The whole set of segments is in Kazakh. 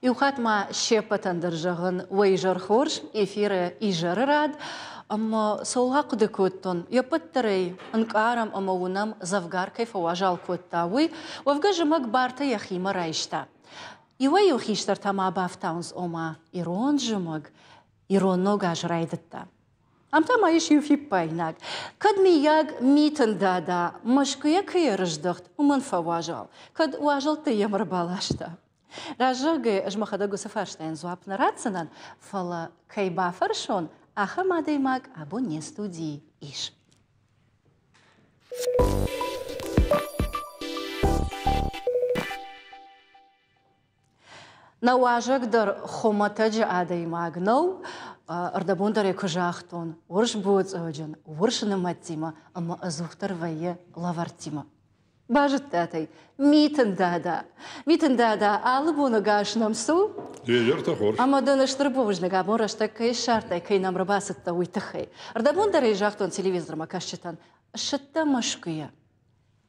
Юхатма шепатандыр жағын ой жархорш, эфиры и жарырад, Амма солға құды көттін, епіттірей, ұнқарам амауынам завгар кайфауа жал көттауы, вавға жымық барты яхима райшта. Иуэ ухищтэртэ маба афтаунс ома ирон нога райдытта. Амта юфип пайнаг. Кад яг митын дада, мышкыя кыйырыждыхт, умын фаважал. Кад уажал тыем балашта. Ражыгы жмахада гусафарштайн зуапна рацанан, фала бафаршон, аха мадаймаг абу не студии иш. Thank you. Наважак дар хоматаджа адай магнал, ардабон дар якожахтон, урш буцоджан, уршна матима, ама азухтар вае лавартима. Бажат татай, митен дада, митен дада, алы буна гаш су? Двежер тахор. Ама дана штырбовыжна габора шта кай шартай, кай нам рабасат та уйтахай. Ардабон дар ежахтон телевизор макашчатан, шатта машкуя.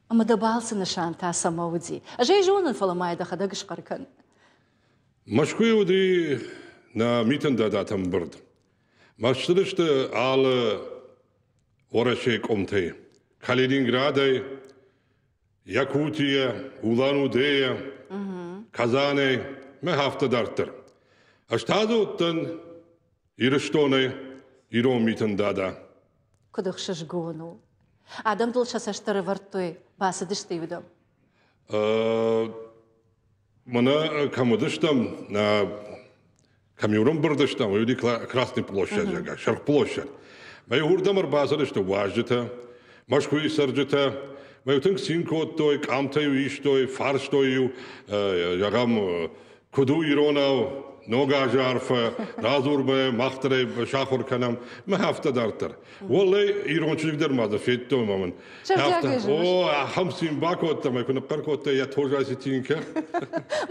Ама дабалсы нашан та самауди. Ажай жонан фаламайда хадагыш каркан машкуевди на митинда датам бирд машдиришти али орашей комте. калининградай якутия улан удея казанай ме ҳафта дартдир аштаза оттан ириштонай ирон митиндада кудухшиш гону адам дулшасаштары варттой басидиштивидо э, мана э, камодаштам на камерон бардаштам ди красный площадь жага шарк площадь маю хурдамар базарашта важжата машкуи сарджата маю тынк синко оттой камтаю иштой фарштою жагам э, э, куду иронав نوغا جارفة رازور مختره شاخور کنم ما هفته دارتر ایران يرونشلك در ماذا فیت دوم من هفته او با باكوت ما يكون بقركوت توجه از ستين که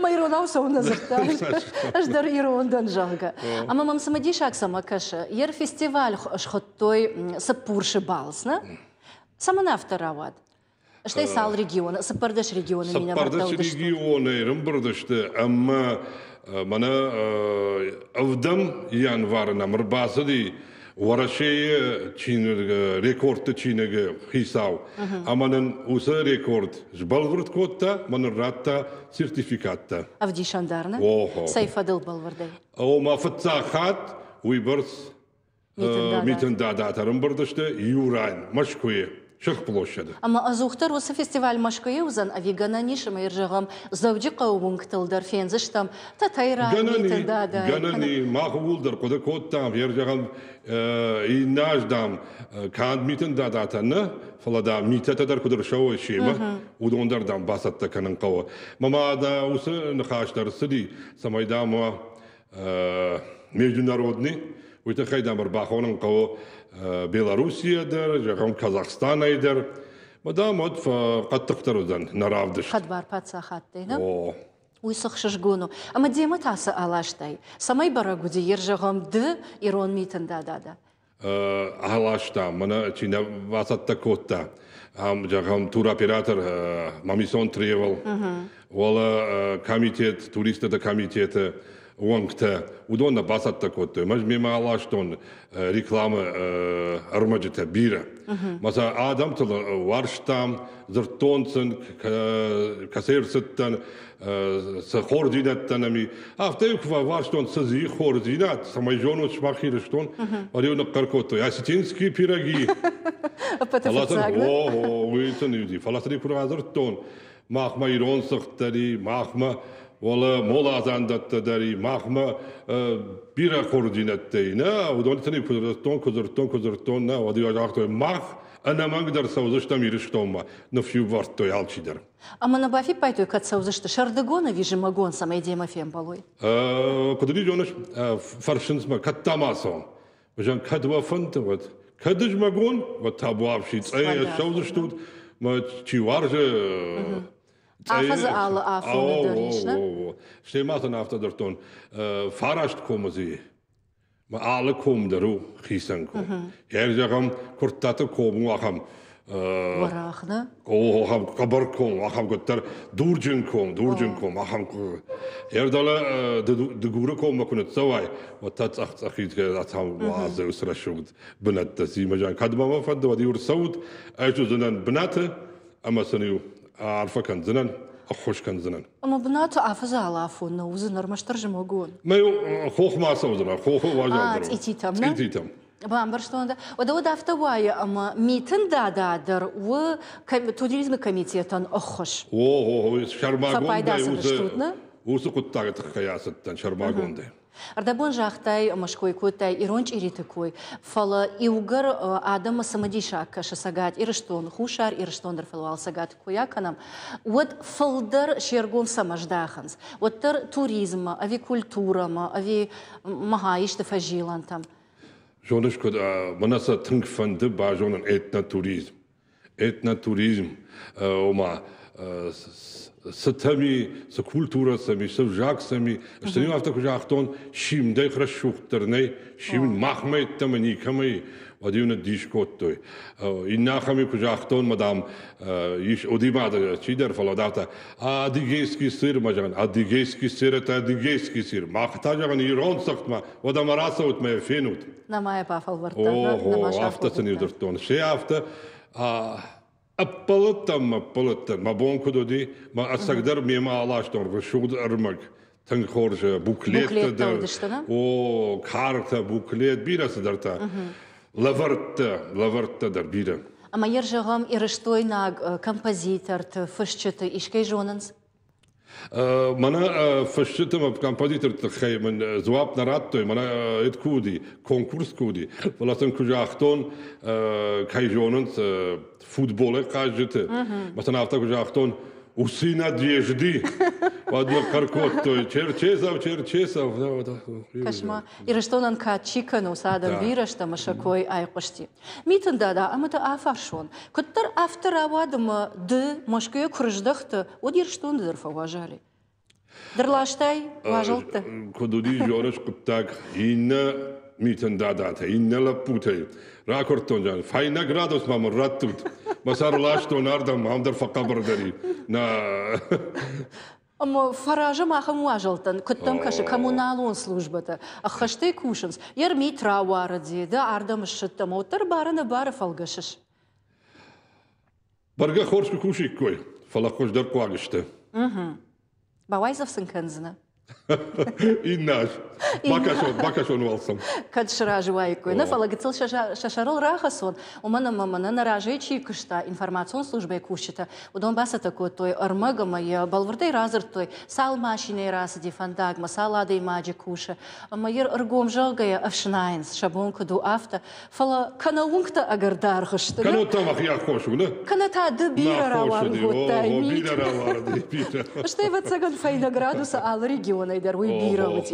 ما ایران او سون زرتاش اش در ایران دن جالگه اما یه فестیوال خش خود توی سپورش بالس сал регион, регион. регион, амма мана ывдам ян мырбасы дей Варашее чинеге рекордты чинеге хисау. Аманын усы рекорд. Балвырт котта, манын ратта сертификатта. Авдишандарны? Охо. Сайфадыл балвырдай. о фытса хат, уйбырс митін дадатарын бұрдышты, юрайн, машкуе. Шырқ площады. Ама азухтар осы фестиваль машкаеузан авигананишим иржагам зауджи каумун ктылдар фензиштам та тайра да да. мағы махвулдар кода коттам иржагам э, инаждам э, кандмитин да да тана фалада митатадар кудыр шоу шема удондардан басатта канын қауы. Мама да осы нахаштар сиди самайдама э, международный. Уйта хайдамар бахонын кава белоруссиядер жагам казакстан айдер мадам от каттыктардан наравдыш хат бар О. уй шыжгуну. ама демі тасы алаштай самай барагуди ержагам ды ирон митинда дада э, алашта мұны чина васатта котта ам жагам туроператор э, мамисон тревел ол э, комитет да комитеті оңқты удонна басатта котты мажмема алаштон э, реклама э, армажита бира маса адам тыл э, варштам зыртонсын касерсыттан хор динаттан ами автоюк варштон сызи хор динат самайжону шмахирыштон вариона каркотто аситинский пироги о о уйсын юди фаласри кура махма ирон сыхтари махма вала молазандатта дари махма бира координаттай на удонитани пузартон кузартон кузартон на вадиажахтой мах ана мангдар савзышта мириштома нафью варттой алчидар ама на бафи пайтой кат савзышта шардыгона вижи магон самай демафем балой кудри жоныш фаршинсма каттамасо жан кадва фантават кадыж магон ва табуавши цая савзыштут ма чиваржа Afazı alı afını dönüşünə. Ştemasan aftadır ton. Farasht komuzi. Ma alı komdaru xisan ko. Her mhm. jagam kurtatı komu axam. Varaqna. E, o ham qabar kom, axam götür durjun kom, durjun kom, axam ko. Her dala de gura kom ma kunat sawai. Wa tat axt akhid ke atam wa mhm. az usra shugd. Binat tasi majan kadma ma fadda wa diur saud. Ajuzan binat ama saniyu. عارفه كنزنان اخوش زنن اما بناتو عفزا على عفونا وزنر مش ترجمه قول ما يو خوخ ما سوزنا خوخ واجا اه تيتي تم تيتي تم بام برشتوندا ودا ودا افتوايا اما ميتن دا در و توديريزم كوميتيتان اخوش او او شرماغون دا يوز وسقط تاغت قياسة شرماغون ده Ардабон жақтай мышкой көттай иронч ириті кой. Фала иугар адамы самадиша кашы сагат ирыштон хушар ирыштондыр фалуал сагат кояканам. Вот фалдар шергон самаждаханс. Вот тар туризма, ави культурама, ави маға ешті фажилан там. Жолыш код, манаса тынг фанды ба жонын этнотуризм. Этнотуризм, э, ома, э, së tëmi, së kulturës tëmi, së vjakësëmi, është një mhm. aftë kështë ahton, shim dhe kërë shukë tërnej, shim oh. mahme të më një këmë i, o di unë të сыр kotë tëj. I në e, e këmë i kështë e ahton, Appalatam, appalatam. Maar bon, kudodi. Maar als ik daar mee maar alles door verschoed ermig. Ten gorge boeklet. Oh, kaarten, boeklet, bieren daar ta. Lavarte, lavarte daar ержағам фышчыты, ишкей жонынс? Э, мана э, фашитама композитортық мен э, зуап нараттой, мана ет куди, конкурс куди. Валасын кужа ахтон кай кайжонын футболы кажеты. Масана авта кужа ахтон у сына двежды. Одно каркот, то черчесов, черчесов. Да, вот так. Кошма. И раштонан ка чикану садам вирашта машакой айқышти. Митін дада, амыта афаршон. Кыттар автора вадыма ды машкуя күрждақты, од ерштондыдыр фаважали. Дырлаштай важылты. Э, Кудуди жорыш кыттак, инна митін дадата, инна лапутай. Инна راكورتون جان فاينا غرادوس ما مرتب ما صار لاشتون اردم هم در فقبر دري نا Ама фаража Ермей трауары деді, ардам Отыр барыны برگه خورش Барга хорску кушик кой. Фалакош дар куагышты. کنزنه إناش бакашон бакашон болсом кадшыра жуайкуйна фалагыцыл шашарол рахасон У умана мамана нараже чикышта информацион службе кушчита У баса такой той ырмыгыма я балвырдай разыр той сал машине расыди фандагма салады имаджи куша майыр ыргом жогая авшнайнс шабонка ду авто фала канаункта агар хышты кана тамах я хошуна кана та ды бира раван гутта бира раван бира штэ вацаган файда градуса ал регион уона идарвы бировать.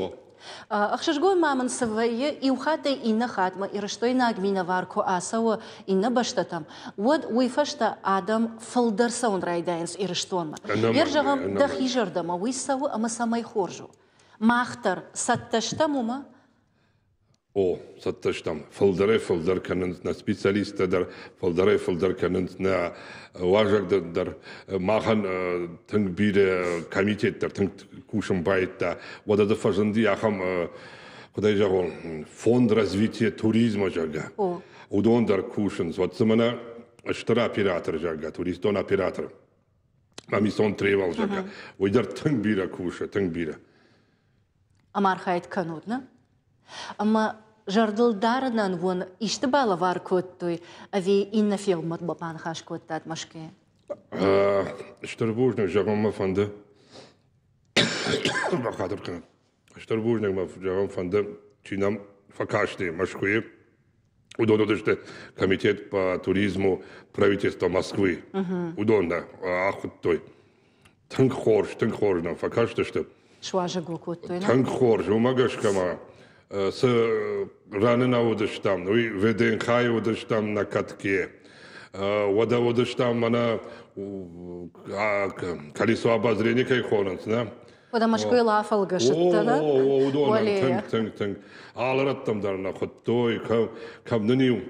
Ахшажгой мамын сывайы иухата инна хатма и рыштойна агмина варку асава инна баштатам. Вот уйфашта адам фылдарса он райдайнс и рыштонма. Э, Вержагам э, дахижардама уйсавы ама самай хоржу. Махтар сатташтамума О, сатташтам, фылдары фылдар кәнінтіна специалистадар, фылдары фылдар кәнінтіна важагдырдар, маған тың бире комитеттер тың кушым байытта одады фажынды яқам, құдай жағол, фонд развития туризма жаға. Удондар кушын, зватсымына аштыра оператор жаға, туристон оператор. Мамисон тревал жаға. Ойдар тың бире куша тың бире Амар хайт канудна. Ама жардылдарынан вон ишті бала вар көттөй ави инна филмат бапан хаш көттат машке э, Штарбуржник жағымма фанды бақадыр кына Штарбуржник ма жағым фанды чинам факашты машкуе Удон işte комитет по туризму правительства Москвы. Удон да, ахут той. Тынк хорж, нам факашты что. Шуажа гукут той. Тынк хорж, Э, с э, ранена одыштам, веденхай одыштам на катке. Э, вода одыштам, она колесо обозрения кайхонанс, да? Подамашкой лафалга шыттана. О, удона, тынг, тынг, тынг. Алыраттам дарына құттой, камдыни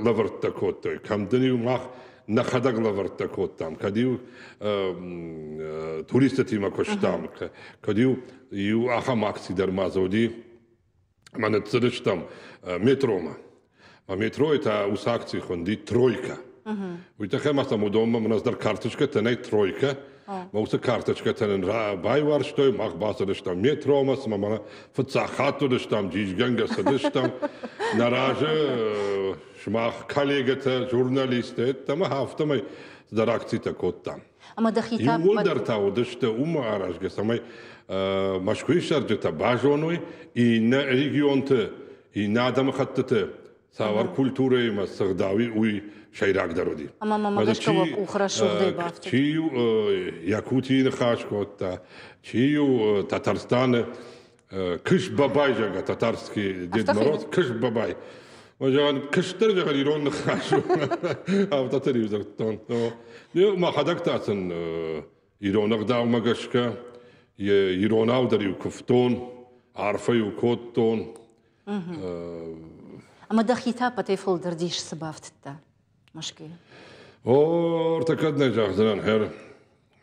лавыртта көттой, камдыни мах на Хадаглавар тако там, кадив э, э, туристите има кош там, uh -huh. кадив и у Ахамакси дармаза оди, ма не цедеш там э, метрома. А метро е та у сакци хонди тројка. Uh -huh. Уйте хема там у дома, ма нас дар картичка, та не тројка, მოუსა карточкатан ра байварштой мах басдыштам метромас мама фцахатдыштам дижгангасдыштам нараже шмах коллегат журналистет там автомай дарактита коттам ама дахита ма юлдартаудышта ума арашгас амай машквишарджита бажонуй и регионте и надам хаттате Савар культура сагдави уи шайрак дароди. Ама мама гашкава ухрашо вдеба. Чию Якутиин хашкотта, чию Татарстан кыш бабай жага татарский Дед Мороз кыш бабай. وجان كشتر جان يرون نخاشو او تتري زغتون نو ما حدك تاتن يرون غدا وما قشكا يرون او دري وكفتون عارفه وكوتون амадахита патефол дардиш сабафтта машки ор такадна жахзран хер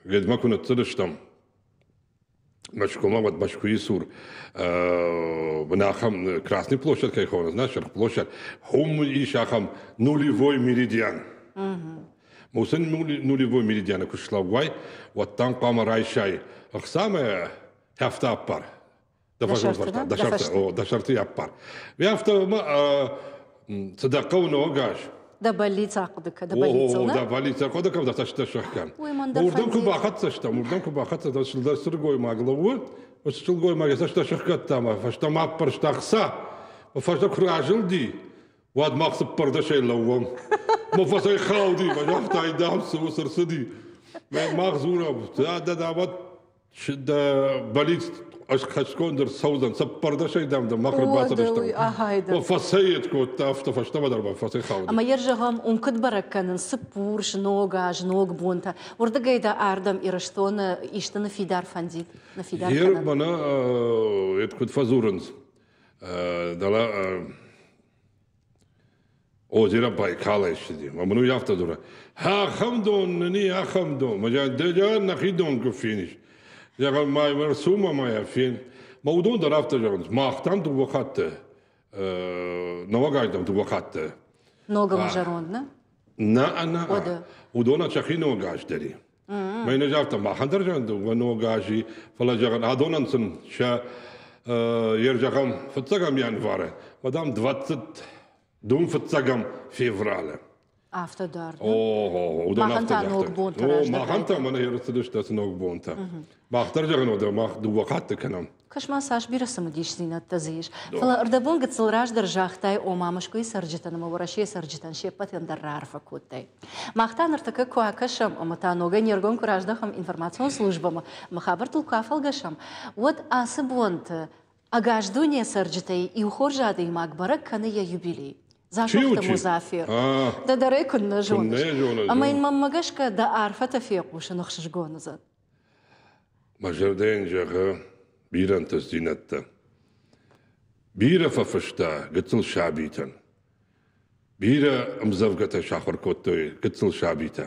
гед макуна тырыштам Мачкумават Мачкуи Сур, э, Мнахам, э, Красный площадь, Кайховна, знаешь, площадь, Хум и Шахам, нулевой меридиан. Мусын нулевой меридиан, Кушлавай, вот там Пама Райшай, Ахсаме, Тафтаппар. Дашарте, дашарте, дашарте јапар. Јафта, садака у ногаш. دابا اللي تعقدك دابا اللي تصنع دابا اللي تعقدك بدا تشتا شحكان وردنك باخت تشتا وردنك باخت تشتا سرقوي ما قلوه وتشتلقوي ما تشتا شحكات تاما فاش تما برش تاخسا وفاش تاك راجل دي واد ما خسبر دا شي لوم ما فاش يخاودي ما جافتا يدام سوسر سدي ما مغزوره دا دا دا شد آه، بليت اشكوندر سوزن سبردشي دم دم مخرب باترشتا وفصيت كوت افتا فشتا بدر با فصي خاود اما يرجهم ان كدبر كان سبور شنوغا شنوغ بونتا ورد قيدا اردم يرشتون ни нахидон Ja, mai mer mai a fi. Ma udon don dara after jones. Ma ahtam tu ă, bohatte. Na vagajdam tu bohatte. Ah. Noga mu žarond, ne? Na, a na. Ode. U a čak i noga ašteri. Ma i neđa after ma ahtar jones tu noga aši. Fala jagan adonan sam še. Jer jagan fatsagam janvare. Ma dam 20 dum fatsagam fevrale. автодордун маған таан огбон таражда маған таан мана ярасдыштасын огбон та бахтар жаган ода мах дувакат канам кашман саш бирасымы дишсинат тазиш фала ырдабун гцылраждар жахтай омамышкуи саржитаным ораши саржитан шепатен дарарфа куттай махтан ыртыка куакашам оматанога нергон кураждахам информацион службама махабар тулкафалгашам вот асы агаждуне и ухоржады каныя юбилей زاشوختمو زافير آه. دا دريكن نجون اما ان ماما قشكا دا عارفة تفيق وش نخشش قون ما جردين جاغا بيران تزدينتا بيرا ففشتا قتل شعبيتا بيرا مزفقة شاخر كوتوي قتل شعبيتا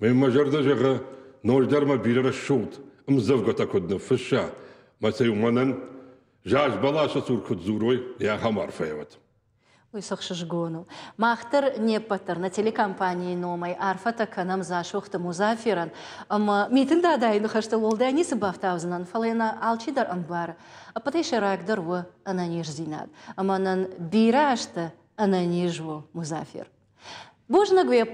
ما ما جردا جاغا نوش درما بيرا رشوت مزفقة كود نفشا ما سيومانا جاج بلاش سور كود زوروي يا خمار فيوت Мақтыр, не паттыр, на телекомпании номай арфата канам зашухта музафиран. Ама э, митин да дайну хашта лолда они фалена алчидар анбар. А патай шарагдар ва ананиш зинад. Ама нан бирашта ананижву музафир. Божна гуе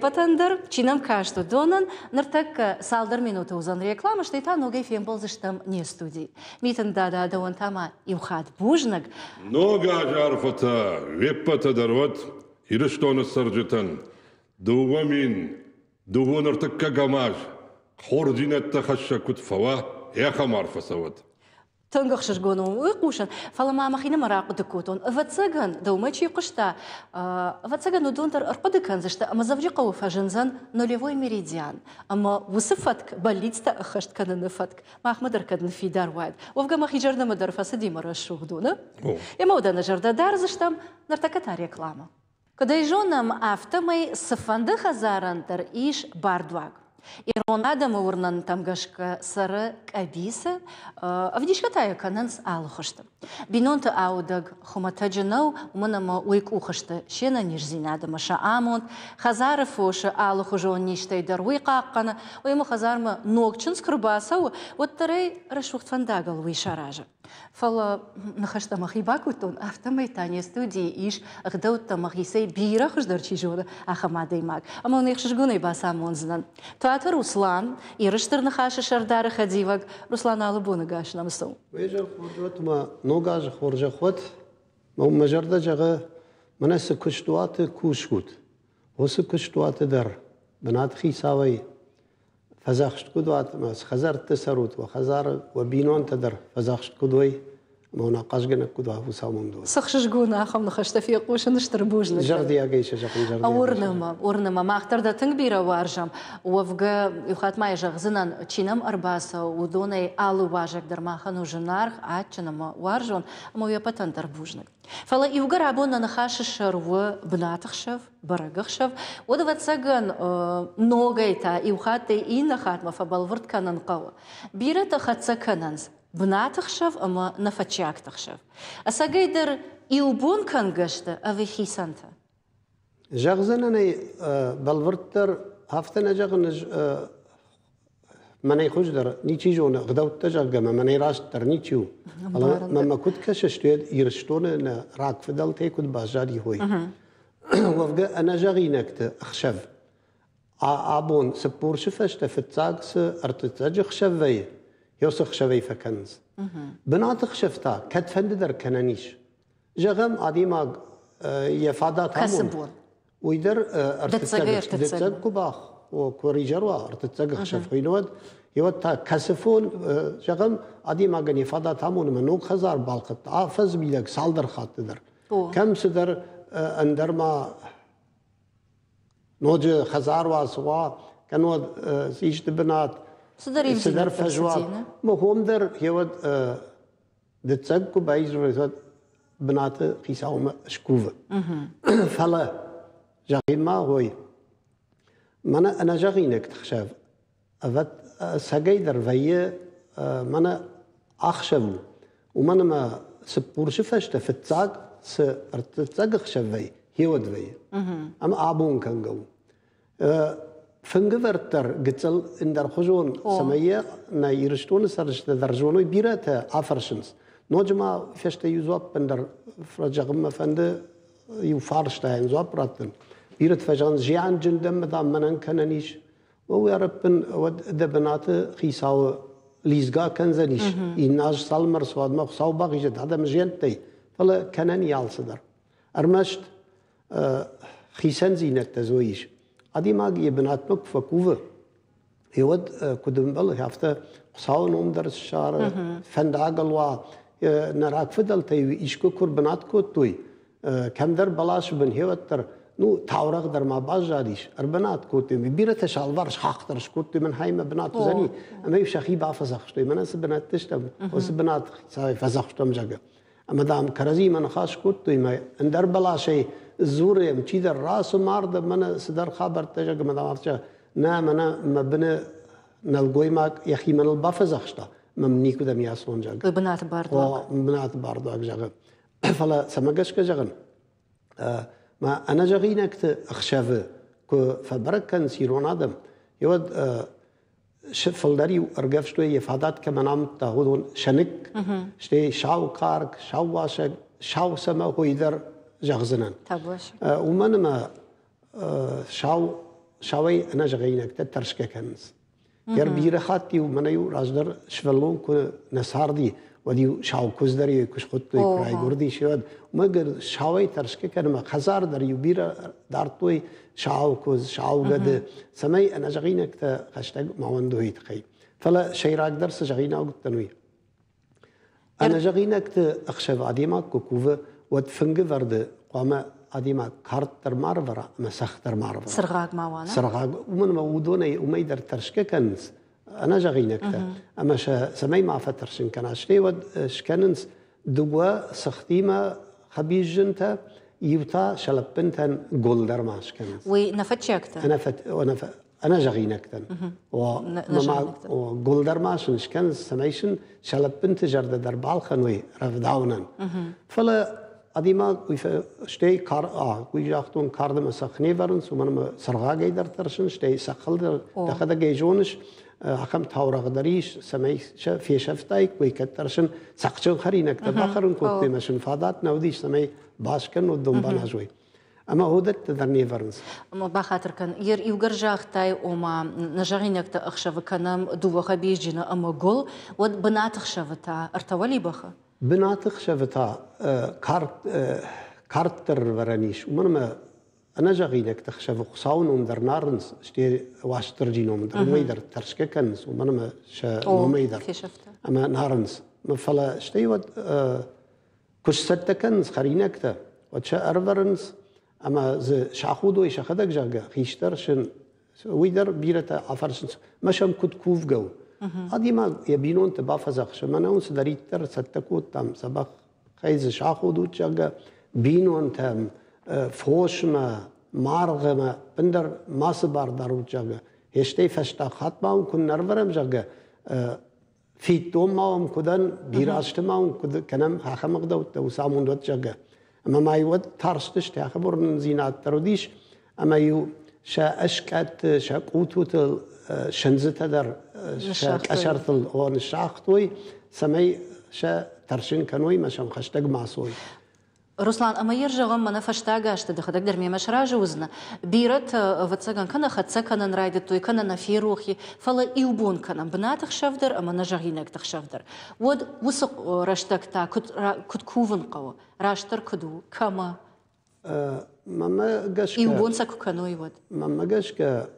чинам кашту донан, ныртак салдар минуты узан реклама, что это ногой фем был заштам не студии. Митан да да да он тама имхат бужнак. Нога жарфата, веппата дарват, ирыштона саржитан. Дува мин, дува ныртакка гамаж, хординатта хашшакут фава, эхам тынгықшыр гонуым ұйқушын фалама махина марақ дыкутон вацаган даумачи қышта вацаган удонтар ырқыды канзышта мазавжиқау фажынзан нулевой меридиан ама высыфатк болицта ықышт фатк махмадар кадын фидар вайд овга махиджарна мадар фасади марашухдуна ема удана жардадар зыштам нартаката реклама Кадайжонам автомай сыфанды хазарантар иш бардваг. Иронадам урнан гашка сара кабиса э, авдишкатая кананс алхышты. Бинонта аудаг хуматаджинау мнама уйк ухышты. Шена нижзинадама шаамонт. Хазаров оша алхужон ништай даруй каккана. Уйма хазарма нокчин скрубасау. Вот тарей рашухтфандагал уйшаража. Фала нахашта махиба кутун, авто майтане студии иш, ахдау та махисей бира хуждар чижуна, ахамада и маг. Ама он их шжгуна и баса монзнан. Туата Руслан, и рыштар нахаша шардара хадивак, Руслан Алабуна гаш нам сон. Вежа худжат ма нога же хуржа хват, ма ума жарда жага, мане са куштуаты Осы куштуаты дар, бенат хисавай, فزاخشت کدوات ماس خزر تسروت و خزار و بینان تدر فزاخشت کدوی Мона казгена куда хуса мунду. Сахшиш гуна ахам нахашта фи якуша ништар бужна. Жарди агейша жакын жарди. Аурнама, урнама. Махтарда тыңбира варжам. Уавга юхатмай жагзынан чинам арбаса удонай алу важак дармахан ужинарх атчанама варжон. Мовя патан тарбужник. Фала ивгар абона нахашиш руа бнатахшев, барагахшев. Одава цаган ногайта иухаты и нахатмафа балвыртканан кава. Бирата хатса кананс. бнатыхшев ыма нафачактыхшев. Асагайдер илбун кангышты авы хисанта. Жагзананы э, балвырттар هفتنا جغن مني خجدر نيتي جونا غداو التجاقة ما مني راش تر نيتيو ما ما كنت كششتو يرشتون راك في دلتي كنت باجاري هوي وفقا أنا جاغينك خشب ابون سبور شفشت في التاكس ارتتاج خشب فيه يوسخ شوي فكنز بناتخ شفتا كتفند در كنانيش جغم عديما يفادا همون ويدر ارتتقخ دتسق كباخ وكوري جروا ارتتقخ ود يوتا كسفون جغم عديما قن يفادا تامون منو خزار بالقط عافز بيدك سالدر در كم سدر اندر ما نوج خزار واسوا كانوا سيش بنات صدر صدر ما هم در يود دتسك بايز ويزاد بنات قيساوما شكوفة فلا ما هوي مانا انا جاغينك تخشاف ساقاي در فيا مانا اخشم ومانا ما سبورش فاشتا فتساق سرتساق خشاف فيا هي فيا اما ابون كان قوم ፍንግቨርተር ግጽል እንደርኹዝዎን ሰመየ ናይ ይርሽጡን ሰርሽተ ዘርዝወኖ ቢረተ ኣፈርሽንስ ኖጅማ ፌሽተ ዩ ዟፕ እንደር ፍረጀቕመ ፈንዲ ዩ ፋርሽታይን ዟፕ ራትን ቢረት ፈጀቕን ዢያን ጅንደም ታ መነንከነኒሽ ወዊያረብን ደብናት ኺሳው ሊዝጋ ከንዘኒሽ ኢናዥ ሳልመር ስዋድማ ኩሳው ባኺጀት ዓደም ዥየንተይ ፈለ ከነን ያልስደር እርመሽት ኺሰን ዚነት ተዝወይሽ Adimagi ibn Atmuk Fakouve. يود كدم بالله يافتا قصاون هم درس شار فند عقل وا نراك فدل تيوي إشكو كربنات كو توي كم در بلاش بن هيوتر نو تاورق در ما باز جاديش اربنات كوتي بيرة شالوار شاق درش كوتي من هاي بنات زني اما يف شخي با فزخشتي من اس بنات تشتم وس بنات ساي فزخشتم جاك اما دام كرزي من خاص كوتي ما اندر بلاشي زورم چی در راس مرد من سدر خبر تجا که من آمده نه من مبنا نلقوی ما یخی من البافز اخشتا ممنی کدم یاسون جگ بنات باردوگ بنات باردو باردوگ جگ فلا سمگش که جگن ما انا جغی نکت اخشافه که فبرک کن سیرون آدم یود فلداری و ارگفش توی یفادات که من آمد تاهودون شنک شتی شاو کارک شاو واشک شاو سما هوی در jagzinen. E, û me nime şav şavê enejegeynek de terşkekeniz. Ger bîre hatî û menê û rajder şvelon ku nesardî ودی شاو کوز دری کش خود توی کرای گردی شود مگر شاوی ترشکه کرم خزار دری بیر دار توی شاو کوز شاو گد سمای انا جغین اکتا خشتگ معوندو هیت خی فلا شیراک درس جغین او گتنوی انا جغین اکتا اخشف عدیما کو کووه вот фингварды қома адима карттар марвара مسختر марвара сыргак мавана сыргак умын маудуна умайдар таршка канс انا جاغينكتا اما سمي ما فترشن كان عشني ود شكننس دوا سختيما خبيجنتا يوتا شلبنتا جولدر ما شكننس ونفتشكتا انا فت انا ف... انا جاغينكتا و ما جولدر ما شكننس سميشن شلبنت جرد دربال خنوي رفداونن فلا Adima uyfe şey kar a kuyaktun kardım sakni varın sumanım sarga geyder tarşın şey sakıldır. Dakada geyjonuş akam tavra qadariş semay feşaftay kuykat tarşın sakçın kharinak da bakharın kokte meşin fadat navdiş semay başkan uddum banajoy. اما هودت تدرني فرنسا اما بخاطر كان ير يوغر جاختاي وما نجاغينك تخشف كنم دوخه بيجينا اما جول ود بنات خشفتا ارتولي بخه بناتق شفتا آه، كارت آه، كارتر برانيش ومنما انا جاغيلك تخشف قصاون ومدر نارنس شتي واش ترجينو مدر ميدر ترشكا كنس ومنما شا ميدر اما نارنس ما فلا شتي ود آه، كش ستة كنس خرينكتا وتشا ارفرنس اما ز شاخودو يشاخدك جاغا خيشتر شن ويدر بيرتا عفرشنس شام كود كوف جو هذه ما يبينون تبافا زخشمنا سدريتر ستكو تام سبخ خيز شاخو دو تشاقا بينون تام فوشما مارغما بندر ما سبار دارو تشاقا هشتي فشتا خاتماون كن نرورم جاقا فيتوم ماهم كدن بيراشت ماهم كدن كنم هاخمق دوت وسامون دوت جاقا اما ما يود تارستش تاخبر من زينات تروديش اما يو شا اشكات شا قوتوت شنزتا در اشرتل اون الشعقتوي سمي شا ترشين كانوي مشام خشتق معصوي Руслан, а мы ержевом мана фаштага, что да хадаг дерми машра жузна. Бират вот саган кана хатса кана нрайдет той кана на фирухи, фала иубон убон кана бнатах шавдар, а мана жагинек Вот усак раштак та кут куван кава, раштар куду, кама. Мама гашка. И убон вот. Мама гашка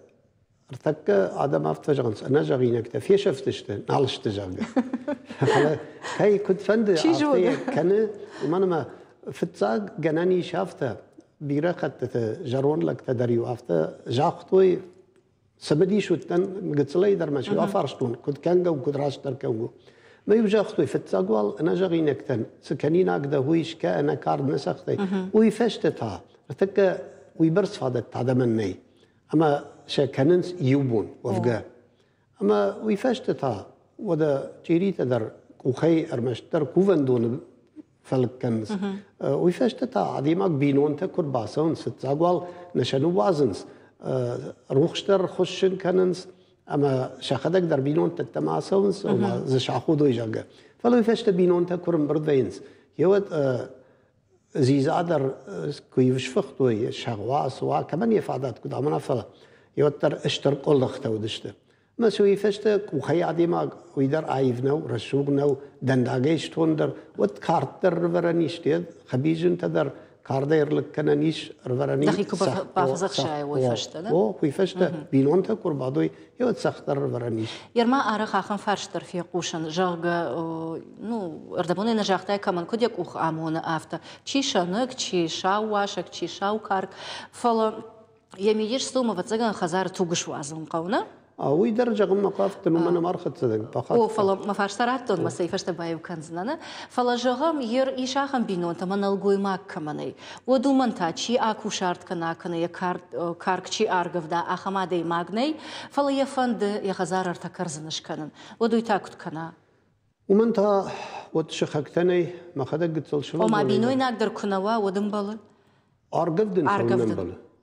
ارتك ادم افتجانس انا جاغينك تا في شفتش نعلش تجاغ هاي كنت فند شي جو كان ما فتزاغ جناني شافته بيرخت جارون لك تدري وافتا جاختوي سبدي شو تن قلت لي در ماشي افرشتون كنت كانغا وكنت راس در كانغو ما يوجا اختوي فتزاغ وال انا جاغينك تن سكانين هكذا هويش انا كارد نسختي ويفشتتها ارتك ويبرس فادت هذا مني اما شكننس يوبون وفقا اما ويفاش تتا ودا تيري تدر وخي ارمش ارمشتر كوفن دون فلك كنس أه، ويفاش تتا عديمك بينون تكر باسون ست زاقوال نشانو وازنس أه، روخش روخشتر خشن كننس اما شخدك در بينون تتما سونس وما زش عخودو يجاقا فلو يفاش تبينون تكرم برضينس يوت أه زيزادر أه، كيفش فخت وي شغواس وكمان يفعدات كدا منا فلا يوتر اشتر قل اختو دشتر ما سوي فشتك عدي ما ويدر عايفنا ورسوقنا دنداغيش توندر وتكارت كارتر رفرانيش تيد خبيجن تدر كاردير لك كنا نيش دخي كوبا بافزخ شاي ويفشت او ويفشت بينونتا تاكور بعضوي يوت سختر رفرانيش يرما ارخ اخن فرشتر في قوشن جاغ نو اردبوني نجاغتاي كمان كود يك اوخ امون افتا چي شانك چي شاو واشك چي شاو كارك فالو يميديش سوما فتسقا خزار توقش وازن قونا اوی درجه غم مقافت نو من مرخت صدق بخاف او فلا ما فاش سراتون مسای فاش تبایو کنزنانا فلا جغم ير ایشاخم بینون تا من الگوی ماک کمانی و دومن تا چی اکو شرط کنا کنه کار کارکچی ارگف دا فلا ارتا کرزنش کنن و دوی تاکت تا بینوی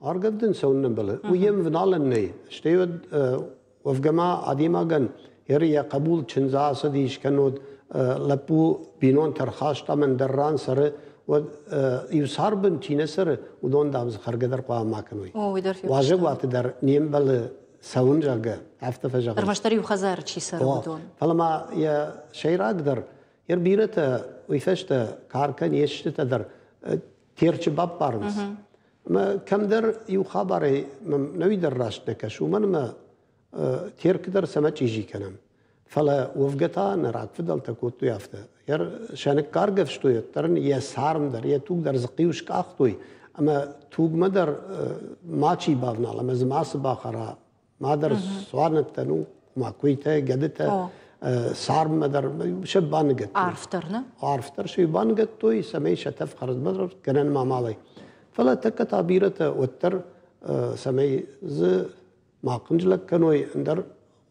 Argentinse unë mhm. në U jemë vënalën nej. Shtevet u e, fgëma adima gën. Jeri e qabul qënza asë di ishkenod e, lëpu binon tërkhashta me ndërran sërë يوسار بن تينسر ودون دامز خرج در قوا ماكنوي واجب وقت در نيم بل سون جاك عفت فجا المشتري وخزار تشي سر ودون فلما يا شير اقدر يربيرته ويفشت كاركن يشت تدر تيرش باب بارنس ما کەمدەر ی و خابارێ نەوی دەڕاست نەکەش و منمە تێرکدەر سەمە چیژیکەنم فەڵە وفگەتا نەڕاکف دەڵتە کۆت یافتە یار شەنک کار گەفشتویە تەرن یە سارم دەریە توک دەرزقی و شکاختۆی ئەمە توگمە دەر ماچی باڤناڵ ئەمە زماس باخەرا مادر سوانتەن و ماکویتە گەدتە سارمە دەر شەبانگەت ئارفتەر شەیبانگەت تۆی سەمەی شەتەف قەرز بەدر گەنەن ماماڵی فلا تک تعبیرت اوتر سمي ز ما قنج لك كانوا اندر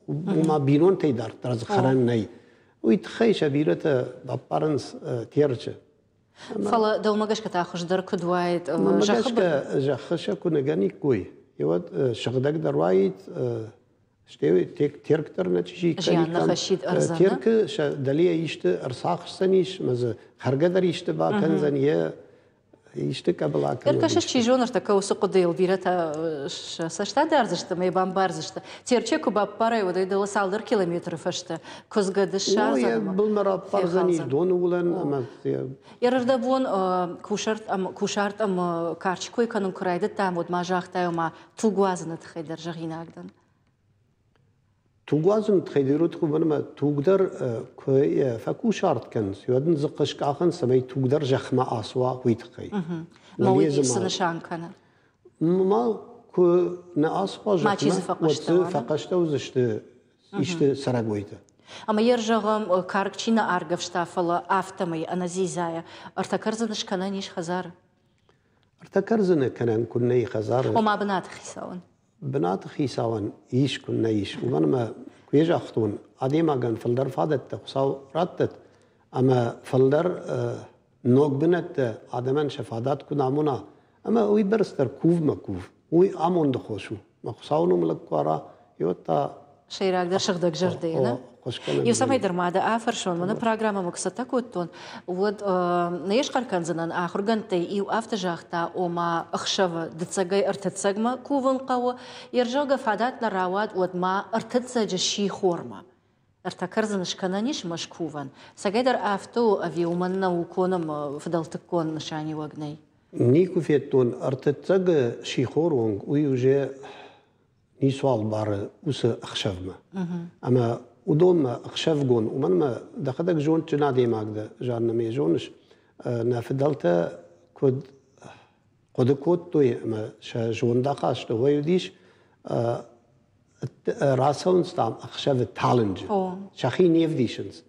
وما بينون تي دار ترز خران ناي ويتخي شبيرت بابارنس تيرچه فلا دو مگش کتا خوش در کدوایت مگش که جخشه کنگانی کوی یو شغدک دروایت شتوی تک ترکتر نتیجی کاری کن ترک دلیه ایشته ارساخ سنیش مزه خرگه دریشته با کنزن یه иштека была эркаши чижонаш да каусукуды элвирата сашта дарзышты мейбан барзышты терче кубап пара его дайдала салдыр километров ашты бул мара парзани улан э, ам кушарт ам э, карчкой курайды там вот мажахтайма тугуазыны тхайдар жагинагдан توغازم تخيديرو تخو ما توقدر كوي факу шарт كان سيودن زقش كاخن سمي توقدر جخما اسوا ويتقي مويد سنشان автомай аназизая Ома Binat xîsawan îş ku neîş û ben me kuêja xtûn adêma gen filder fadet te qusaw rat dit em filder nok binet te ademen şefadat ku namûna em wî biristir kûv me kûv wî amûn dixweşû me qusawnû milik kwara yota да шырдык жердейна евсамайдыр мада афар шон мына программа максата коттон вот э, наеш карканзынан ахургантай и авто жахта ома ықшавы дцагай ыртыцагма кувын қауы ержога фадат нарават от ма ыртыца жаши хорма ارتكرزن شكنانيش مشكوفن سجدر افتو افي ومنا وكونم فضلتكون نشاني وقني ni sual bar usa akhshavma. Ama udonma akhshavgon umanma dakhadak jon tuna de magda janna me jonish na fidalta kud قد كوت توي ما شون دقاش تو هو يديش راسون ستام اخشاب التالنج شخي نيف ديشنز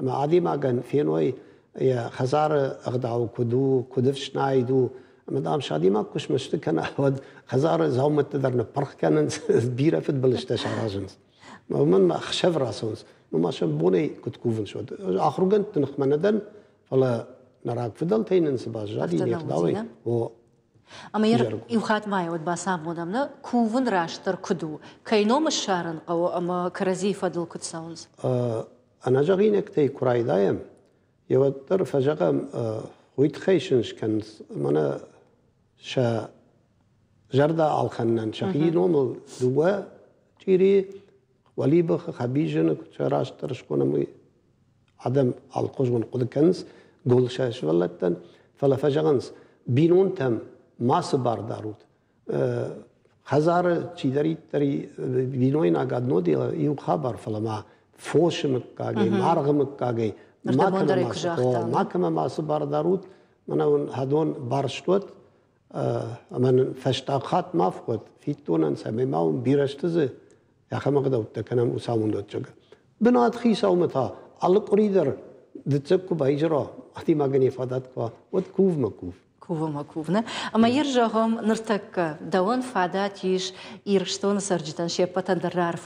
اما عادي ما كان فين وي يا خزار اغدعو كدو كدفش نايدو مدام ما کش مشت کنه احود خزار زاومت درن پرخ کنن بیره فت بلشته شراجنز ما من ما خشف راسونز ما شم بونی کت کوفن شد آخر تنخ من دن فلا نراك فضل تينن سباز جادي نخداوي و اما ير يوخات ماي ود باسام مودمنا كوفن راشتر كدو كينو مشارن قو اما كرزي فضل كت ساونز انا جغينك تي كراي دايم يوتر فجغم ويت خيشنش كان مانا شا şa jarda alxannan şahin onu duva çiri وليبه خبيجن شراش ترشكونا مي عدم القجون قد كنز قول شاش ولتن فلا فجغنس بينون تم ما سبار داروت هزار آه، چی داری تری بینوی نگاد نو دیل ایو خبر فلا ما فوش مکاگی مارغ مکاگی ما کما ما سبار داروت من هدون بارشتوت من فشتاقات مافقد في تونس ماون بيرشتزي يا خما قد وتكنا مساون دوتشك بنات خي سومتها على قريدر دتسكو بايجرا احتي Ама дауын фада ирштон саржитан шепа тандарар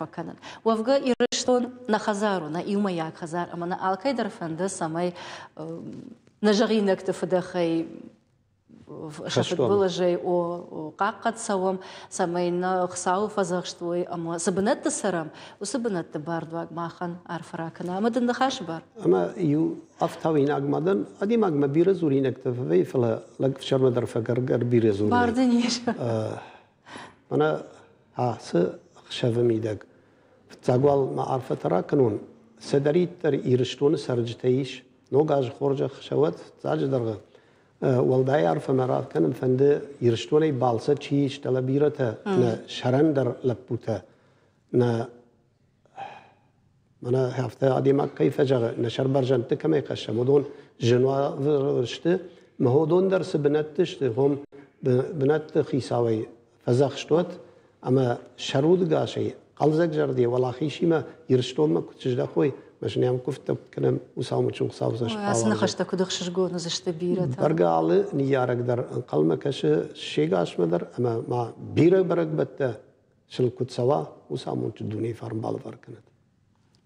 Уавга ирштон на хазару, на има як хазар, ама на фанды самай на было же о қаққат сауам самайна қсау фазақштуй ама сабынатты сарам бар бардуак махан арфаракын амадында хаш бар ама ю афтавин агмадан адим агма биразурин актавей фала лак шармадар фагаргар биразурин барды неш мана асы хшавамидак цагвал ма арфатара канун садарит тар ирштуны сарджтаиш ногаж хоржа хшават цадждарга وەڵدایار فەمەراتکەنم فەندە یرشتۆنەی باڵسە چی شتەلە بیرەتە شەرەن دەر لە پوتە منە هەفتە ئادیمە کەی فەجە نەشەر بەرژەن تکەمەی قەشە مۆدۆن ژنواشتە مەهۆدۆن دەرسە بنەت تشتی هۆم بنەت خیساوەی فەزەخ شتۆت ئەمە شەرود گاشەی قەڵزەک ژەردی وەڵاخیشیمە یرشتۆمە کوچشدە خۆی مەژنیان گفتم بکەن وسام چون قساوزەشنەخشتە کودخشش گۆنزشتە بیرە بەرگاڵی نیارەك دەر قەڵمەکەشە شێگاشمە دەر ئەمە ما بیرە بەرەك بەتە شل کوچەوە وسامون دونی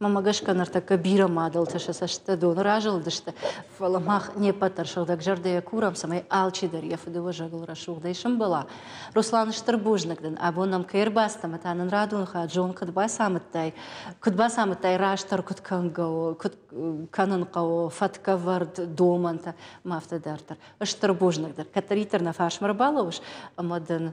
мамагашканартака бирамадалташа сашта донор ажылдышты фаламах не патаршылдак я курам самай алчидар рашу жагылра шугдайшым была руслан штырбужникдин абонам кэрбастам атанын ха джон кыдба самыттай кыдба самыттай раштар кыткангао э, канынкао фаткавард доманта Катаритар на фашмар фашмырбаловш амадан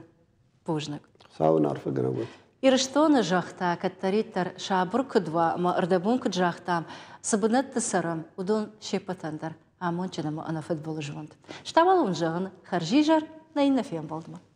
бужник саунар фыграгут Ирштона жақта, каттариттар шабур кудва, ма ырдабун куд жахта, сабынат тысарым, удон шепатандар, амон чынама ана футболы жвонд. Штабалун жағын, харжижар, болды болдыма.